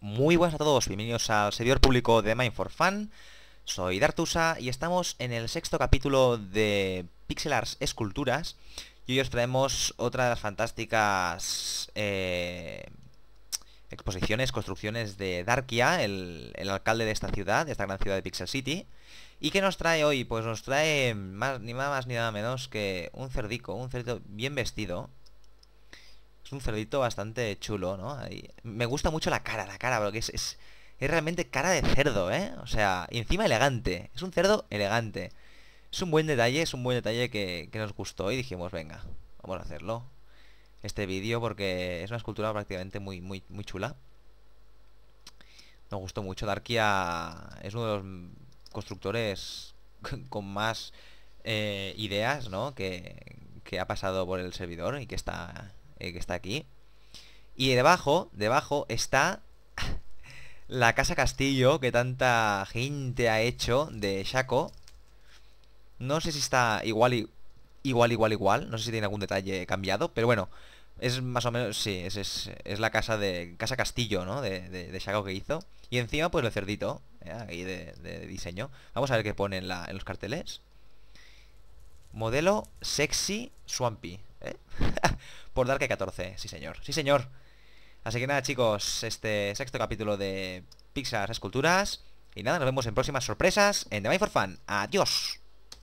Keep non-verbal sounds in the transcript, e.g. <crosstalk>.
Muy buenas a todos, bienvenidos al servidor público de Mind for Fun. Soy Dartusa y estamos en el sexto capítulo de Pixelars Esculturas y hoy os traemos otras fantásticas eh, Posiciones, construcciones de Darkia, el, el, alcalde de esta ciudad, de esta gran ciudad de Pixel City. ¿Y qué nos trae hoy? Pues nos trae más, ni nada más ni nada menos que un cerdico, un cerdito bien vestido. Es un cerdito bastante chulo, ¿no? me gusta mucho la cara, la cara, porque es, es, es realmente cara de cerdo, ¿eh? O sea, encima elegante. Es un cerdo elegante. Es un buen detalle, es un buen detalle que nos gustó y dijimos, venga, vamos a hacerlo este vídeo porque es una escultura prácticamente muy, muy, muy chula. Me gustó mucho. Darkia es uno de los constructores <laughs> con más eh, ideas, ¿no? Que, ha pasado por el servidor y que está, eh, que está aquí. Y debajo, debajo está <laughs> la casa castillo que tanta gente ha hecho de Shaco. No sé si está igual y igual, igual, igual. No sé si tiene algún detalle cambiado, pero bueno, es más o menos, sí, es, la casa de casa castillo, ¿no? De, de, que hizo. Y encima, pues el cerdito, eh, ahí de, diseño. Vamos a ver qué pone en, los carteles. Modelo sexy swampy, ¿eh? <laughs> Por que 14, sí señor, sí señor. Así que nada chicos, este sexto capítulo de Pixar Esculturas. Y nada, nos vemos en próximas sorpresas en The Mind for Fun. Adiós.